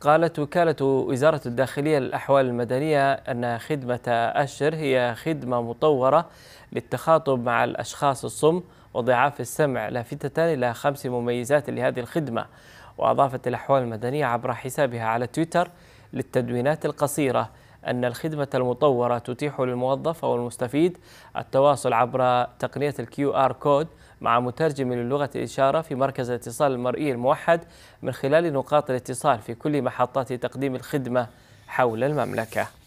قالت وكالة وزارة الداخلية للأحوال المدنية أن خدمة أشر هي خدمة مطورة للتخاطب مع الأشخاص الصم وضعاف السمع لافتة إلى خمس مميزات لهذه الخدمة وأضافت الأحوال المدنية عبر حسابها على تويتر للتدوينات القصيرة أن الخدمة المطورة تتيح للموظف أو المستفيد التواصل عبر تقنية الكيو آر كود مع مترجم للغة الإشارة في مركز الاتصال المرئي الموحد من خلال نقاط الاتصال في كل محطات تقديم الخدمة حول المملكة